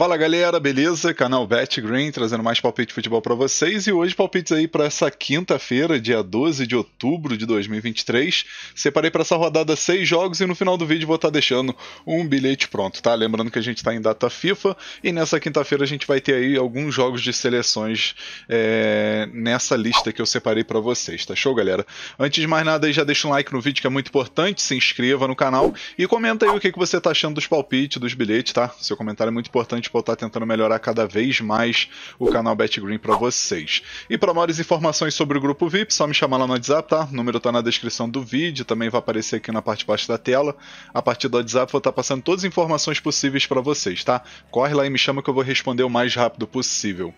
Fala galera, beleza? Canal Bet Green trazendo mais palpite de futebol para vocês e hoje palpites aí para essa quinta-feira, dia 12 de outubro de 2023. Separei para essa rodada seis jogos e no final do vídeo vou estar tá deixando um bilhete pronto, tá? Lembrando que a gente está em data FIFA e nessa quinta-feira a gente vai ter aí alguns jogos de seleções é, nessa lista que eu separei para vocês, tá show galera? Antes de mais nada aí já deixa um like no vídeo que é muito importante, se inscreva no canal e comenta aí o que, que você tá achando dos palpites, dos bilhetes, tá? Seu comentário é muito importante vou estar tentando melhorar cada vez mais o canal Green para vocês. E para maiores informações sobre o grupo VIP, só me chamar lá no WhatsApp, tá? O número tá na descrição do vídeo, também vai aparecer aqui na parte de baixo da tela. A partir do WhatsApp vou estar tá passando todas as informações possíveis para vocês, tá? Corre lá e me chama que eu vou responder o mais rápido possível.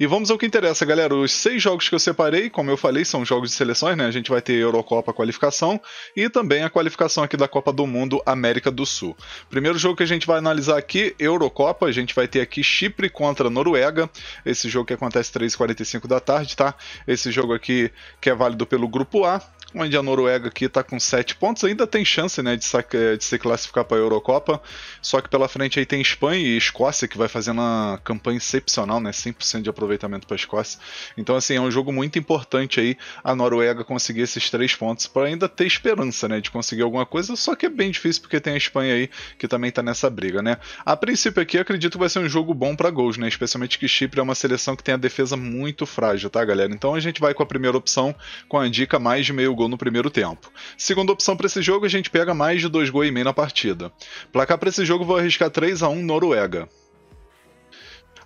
E vamos ao que interessa, galera. Os seis jogos que eu separei, como eu falei, são jogos de seleções, né? A gente vai ter Eurocopa qualificação e também a qualificação aqui da Copa do Mundo América do Sul. Primeiro jogo que a gente vai analisar aqui, Eurocopa, a gente gente vai ter aqui Chipre contra Noruega, esse jogo que acontece 3h45 da tarde, tá? Esse jogo aqui que é válido pelo Grupo A, onde a Noruega aqui está com 7 pontos, ainda tem chance né, de, eh, de se classificar para a Eurocopa, só que pela frente aí tem Espanha e Escócia, que vai fazendo uma campanha excepcional, né, 100% de aproveitamento para a Escócia. Então, assim, é um jogo muito importante aí a Noruega conseguir esses 3 pontos para ainda ter esperança né, de conseguir alguma coisa, só que é bem difícil porque tem a Espanha aí que também está nessa briga. Né? A princípio aqui, acredito que vai ser um jogo bom para gols, né, especialmente que Chipre é uma seleção que tem a defesa muito frágil, tá, galera? Então a gente vai com a primeira opção, com a dica mais de meio gol no primeiro tempo. Segunda opção para esse jogo, a gente pega mais de 2 gols e meio na partida. Placar para esse jogo, vou arriscar 3 a 1 Noruega.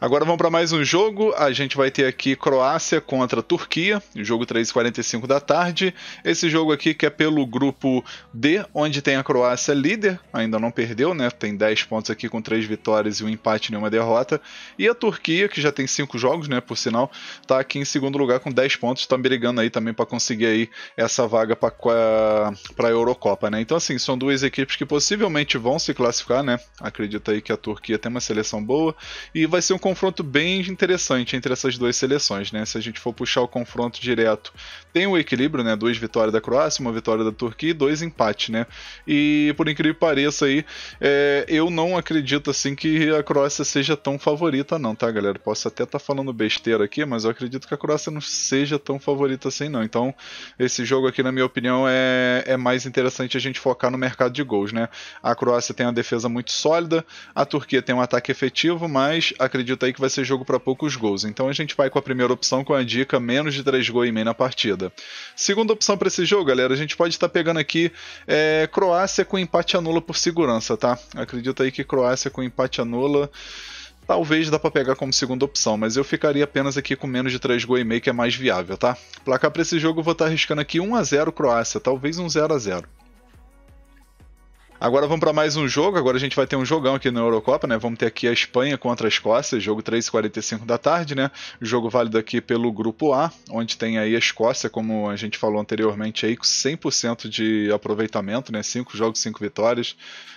Agora vamos para mais um jogo. A gente vai ter aqui Croácia contra Turquia, jogo 3h45 da tarde. Esse jogo aqui que é pelo grupo D, onde tem a Croácia líder, ainda não perdeu, né? Tem 10 pontos aqui com 3 vitórias e um empate e nenhuma derrota. E a Turquia, que já tem 5 jogos, né? Por sinal, tá aqui em segundo lugar com 10 pontos, tá brigando aí também para conseguir aí essa vaga para a Eurocopa, né? Então, assim, são duas equipes que possivelmente vão se classificar, né? Acredita aí que a Turquia tem uma seleção boa e vai ser um confronto bem interessante entre essas duas seleções, né? Se a gente for puxar o confronto direto, tem o um equilíbrio, né? Duas vitórias da Croácia, uma vitória da Turquia e dois empates, né? E por incrível que pareça aí, é, eu não acredito assim que a Croácia seja tão favorita, não, tá, galera? Posso até estar tá falando besteira aqui, mas eu acredito que a Croácia não seja tão favorita assim, não. Então, esse jogo aqui, na minha opinião, é, é mais interessante a gente focar no mercado de gols, né? A Croácia tem uma defesa muito sólida, a Turquia tem um ataque efetivo, mas acredito aí que vai ser jogo para poucos gols, então a gente vai com a primeira opção com a dica menos de 3 gols e meio na partida. Segunda opção para esse jogo, galera, a gente pode estar tá pegando aqui é, Croácia com empate anula por segurança, tá? Acredita aí que Croácia com empate anula talvez dá para pegar como segunda opção, mas eu ficaria apenas aqui com menos de 3 gols e meio que é mais viável, tá? Placar para esse jogo eu vou estar tá arriscando aqui 1 a 0 Croácia, talvez um 0 a 0. Agora vamos para mais um jogo. Agora a gente vai ter um jogão aqui na Eurocopa, né? Vamos ter aqui a Espanha contra a Escócia, jogo 3h45 da tarde, né? Jogo válido aqui pelo grupo A, onde tem aí a Escócia, como a gente falou anteriormente aí, com 100% de aproveitamento, né? 5 jogos, 5 vitórias.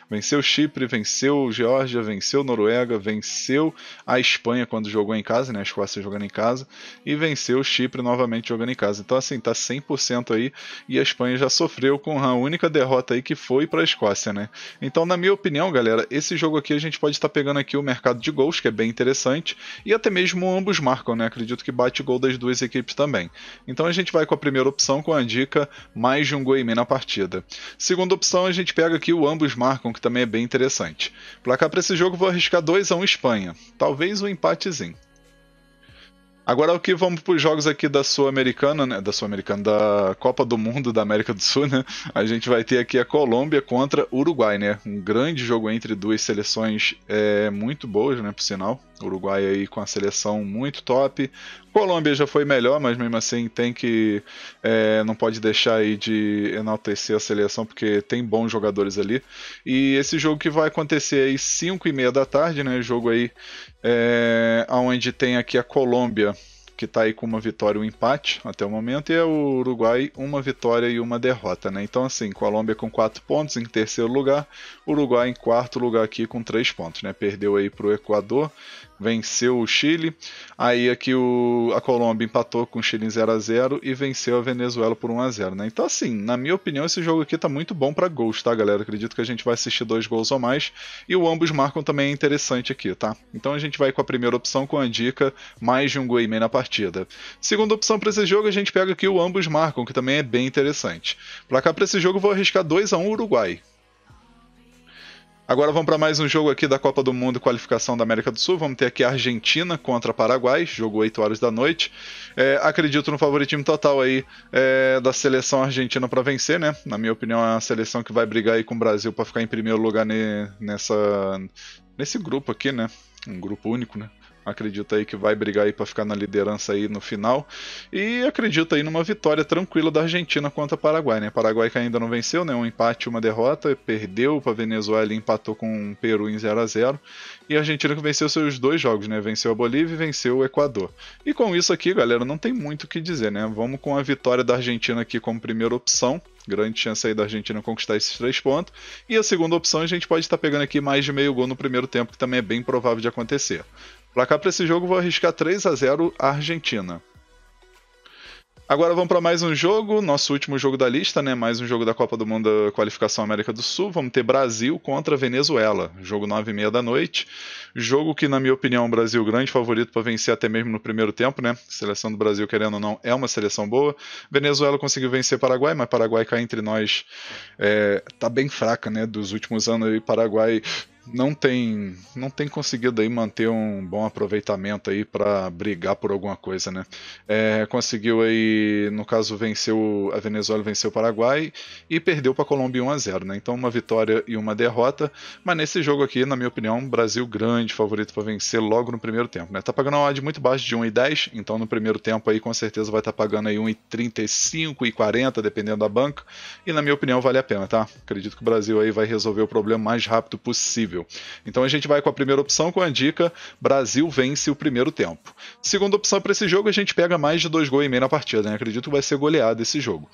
Venceu Chipre, venceu Geórgia, venceu Noruega, venceu a Espanha quando jogou em casa, né? A Escócia jogando em casa e venceu Chipre novamente jogando em casa. Então assim, tá 100% aí e a Espanha já sofreu com a única derrota aí que foi para a Escócia, né? né? Então, na minha opinião, galera, esse jogo aqui a gente pode estar pegando aqui o mercado de gols, que é bem interessante, e até mesmo ambos marcam, né? Acredito que bate gol das duas equipes também. Então a gente vai com a primeira opção com a dica mais de um gol e meio na partida. Segunda opção, a gente pega aqui o ambos marcam, que também é bem interessante. Placar para esse jogo vou arriscar 2 a 1 um Espanha, talvez um empatezinho. Agora o que vamos para os jogos aqui da Sul-Americana, né? Da Sul-Americana, da Copa do Mundo da América do Sul, né? A gente vai ter aqui a Colômbia contra o Uruguai, né? Um grande jogo entre duas seleções é, muito boas, né? Por sinal. Uruguai aí com a seleção muito top. Colômbia já foi melhor, mas mesmo assim tem que. É, não pode deixar aí de enaltecer a seleção, porque tem bons jogadores ali. E esse jogo que vai acontecer aí 5 e meia da tarde, né? Jogo aí é, onde tem aqui a Colômbia que está aí com uma vitória e um empate até o momento, e é o Uruguai uma vitória e uma derrota, né? Então, assim, Colômbia com quatro pontos em terceiro lugar, Uruguai em quarto lugar aqui com três pontos, né? Perdeu aí para o Equador, venceu o Chile. Aí aqui o, a Colômbia empatou com o Chile em 0 a 0 e venceu a Venezuela por 1 a 0 né? Então, assim, na minha opinião, esse jogo aqui tá muito bom para gols, tá, galera? Acredito que a gente vai assistir dois gols ou mais. E o ambos marcam também é interessante aqui, tá? Então a gente vai com a primeira opção com a dica mais de um gol e meio na partida. Segunda opção para esse jogo, a gente pega aqui o ambos marcam, que também é bem interessante. Pra cá, para esse jogo, vou arriscar 2 a 1 Uruguai. Agora vamos para mais um jogo aqui da Copa do Mundo e qualificação da América do Sul. Vamos ter aqui a Argentina contra Paraguai, jogo 8 horas da noite. É, acredito no favoritismo total aí é, da seleção argentina para vencer, né? Na minha opinião, é a seleção que vai brigar aí com o Brasil para ficar em primeiro lugar ne, nessa, nesse grupo aqui, né? Um grupo único, né? acredita aí que vai brigar aí para ficar na liderança aí no final e acredita aí numa vitória tranquila da Argentina contra o Paraguai, né? Paraguai que ainda não venceu, né? Um empate, uma derrota, perdeu para Venezuela e empatou com o Peru em 0 a 0 e a Argentina que venceu seus dois jogos, né? Venceu a Bolívia e venceu o Equador. E com isso aqui, galera, não tem muito o que dizer, né? Vamos com a vitória da Argentina aqui como primeira opção. Grande chance aí da Argentina conquistar esses três pontos. E a segunda opção, a gente pode estar pegando aqui mais de meio gol no primeiro tempo, que também é bem provável de acontecer. Placar para esse jogo, vou arriscar 3 a 0 a Argentina. Agora vamos para mais um jogo, nosso último jogo da lista, né? Mais um jogo da Copa do Mundo da qualificação América do Sul. Vamos ter Brasil contra Venezuela, jogo 9 h 30 da noite. Jogo que, na minha opinião, o Brasil é grande favorito para vencer até mesmo no primeiro tempo, né? Seleção do Brasil, querendo ou não, é uma seleção boa. Venezuela conseguiu vencer Paraguai, mas Paraguai cá entre nós é, tá bem fraca, né? Dos últimos anos aí, Paraguai não tem não tem conseguido aí manter um bom aproveitamento aí para brigar por alguma coisa, né? É, conseguiu aí, no caso, venceu a Venezuela, venceu o Paraguai e perdeu para a Colômbia 1 a 0, né? Então uma vitória e uma derrota, mas nesse jogo aqui, na minha opinião, Brasil grande favorito para vencer logo no primeiro tempo, né? Tá pagando uma odd muito baixa de 1,10, então no primeiro tempo aí com certeza vai estar tá pagando aí 1,35 e 40, dependendo da banca, e na minha opinião vale a pena, tá? Acredito que o Brasil aí vai resolver o problema mais rápido possível possível. Então a gente vai com a primeira opção com a dica: Brasil vence o primeiro tempo. Segunda opção para esse jogo, a gente pega mais de dois gols e meio na partida, né? Acredito que vai ser goleado esse jogo.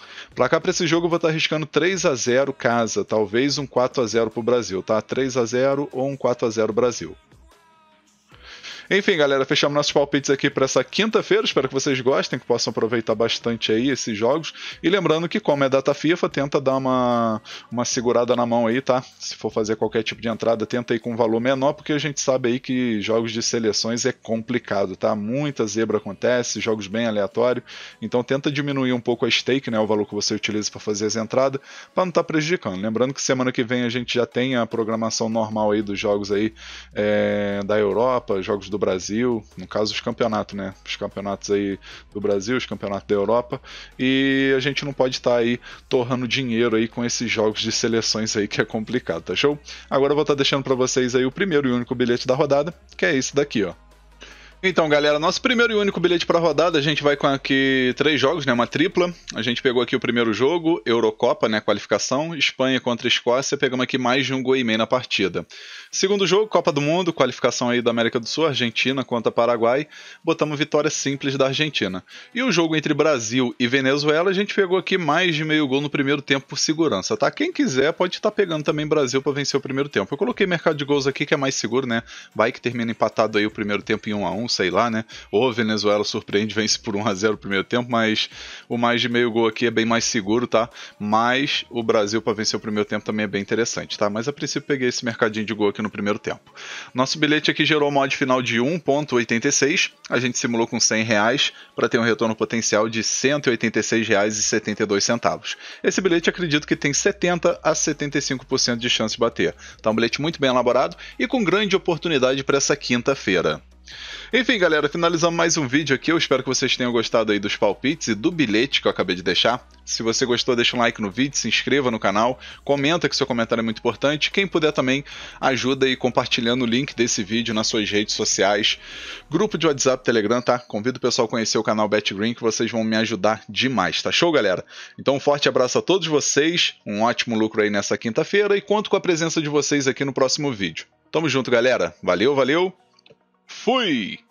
cá para esse jogo, eu vou estar tá arriscando 3 a 0 casa, talvez um 4 a 0 para o Brasil, tá? 3 a 0 ou um 4 a 0 Brasil. Enfim, galera, fechamos nossos palpites aqui para essa quinta-feira. Espero que vocês gostem, que possam aproveitar bastante aí esses jogos. E lembrando que, como é data FIFA, tenta dar uma, uma segurada na mão aí, tá? Se for fazer qualquer tipo de entrada, tenta aí com um valor menor, porque a gente sabe aí que jogos de seleções é complicado, tá? Muita zebra acontece, jogos bem aleatórios. Então tenta diminuir um pouco a stake, né? O valor que você utiliza para fazer as entradas, para não estar tá prejudicando. Lembrando que semana que vem a gente já tem a programação normal aí dos jogos aí é, da Europa, jogos do Brasil, no caso os campeonatos, né? Os campeonatos aí do Brasil, os campeonatos da Europa, e a gente não pode estar tá aí torrando dinheiro aí com esses jogos de seleções aí que é complicado, tá show? Agora eu vou estar tá deixando para vocês aí o primeiro e único bilhete da rodada, que é esse daqui, ó. Então, galera, nosso primeiro e único bilhete para rodada, a gente vai com aqui três jogos, né? Uma tripla. A gente pegou aqui o primeiro jogo, Eurocopa, né? Qualificação, Espanha contra Escócia, pegamos aqui mais de um gol e meio na partida. Segundo jogo, Copa do Mundo, qualificação aí da América do Sul, Argentina contra Paraguai, botamos vitória simples da Argentina. E o jogo entre Brasil e Venezuela, a gente pegou aqui mais de meio gol no primeiro tempo por segurança, tá? Quem quiser pode estar tá pegando também Brasil para vencer o primeiro tempo. Eu coloquei mercado de gols aqui que é mais seguro, né? Vai que termina empatado aí o primeiro tempo em 1 a 1 sei lá, né? Ou a Venezuela surpreende, vence por 1 a 0 no primeiro tempo, mas o mais de meio gol aqui é bem mais seguro, tá? Mas o Brasil para vencer o primeiro tempo também é bem interessante, tá? Mas a princípio peguei esse mercadinho de gol aqui no primeiro tempo. Nosso bilhete aqui gerou um mod final de 1.86, a gente simulou com 100 reais para ter um retorno potencial de 186 reais 72 centavos. Esse bilhete acredito que tem 70 a 75% de chance de bater. Tá um bilhete muito bem elaborado e com grande oportunidade para essa quinta-feira. Enfim, galera, finalizando mais um vídeo aqui. Eu espero que vocês tenham gostado aí dos palpites e do bilhete que eu acabei de deixar. Se você gostou, deixa um like no vídeo, se inscreva no canal, comenta que seu comentário é muito importante. Quem puder também, ajuda aí compartilhando o link desse vídeo nas suas redes sociais. Grupo de WhatsApp, Telegram, tá? Convido o pessoal a conhecer o canal Green que vocês vão me ajudar demais, tá show, galera? Então, um forte abraço a todos vocês, um ótimo lucro aí nessa quinta-feira e conto com a presença de vocês aqui no próximo vídeo. Tamo junto, galera. Valeu, valeu! Fui!